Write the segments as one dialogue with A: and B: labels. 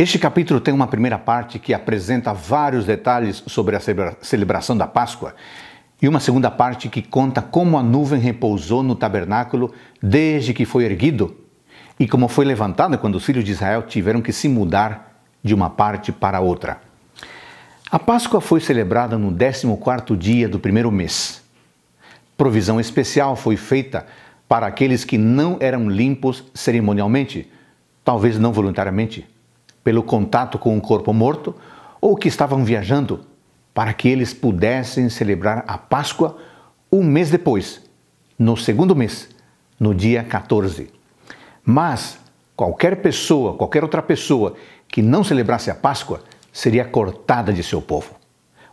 A: Este capítulo tem uma primeira parte que apresenta vários detalhes sobre a celebração da Páscoa e uma segunda parte que conta como a nuvem repousou no tabernáculo desde que foi erguido e como foi levantada quando os filhos de Israel tiveram que se mudar de uma parte para outra. A Páscoa foi celebrada no 14º dia do primeiro mês. Provisão especial foi feita para aqueles que não eram limpos cerimonialmente, talvez não voluntariamente pelo contato com o corpo morto ou que estavam viajando para que eles pudessem celebrar a Páscoa um mês depois, no segundo mês, no dia 14. Mas qualquer pessoa, qualquer outra pessoa que não celebrasse a Páscoa seria cortada de seu povo.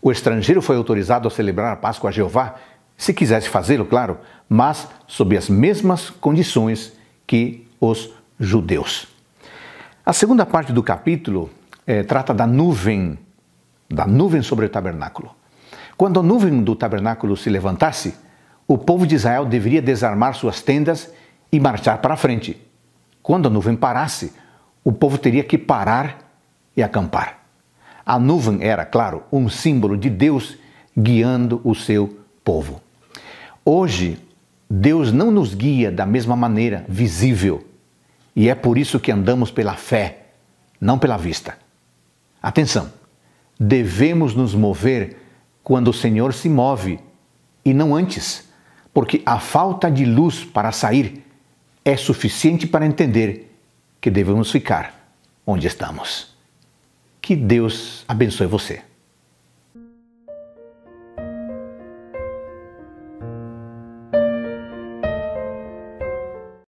A: O estrangeiro foi autorizado a celebrar a Páscoa a Jeová, se quisesse fazê-lo, claro, mas sob as mesmas condições que os judeus. A segunda parte do capítulo é, trata da nuvem, da nuvem sobre o tabernáculo. Quando a nuvem do tabernáculo se levantasse, o povo de Israel deveria desarmar suas tendas e marchar para a frente. Quando a nuvem parasse, o povo teria que parar e acampar. A nuvem era, claro, um símbolo de Deus guiando o seu povo. Hoje, Deus não nos guia da mesma maneira visível e é por isso que andamos pela fé, não pela vista. Atenção! Devemos nos mover quando o Senhor se move e não antes, porque a falta de luz para sair é suficiente para entender que devemos ficar onde estamos. Que Deus abençoe você.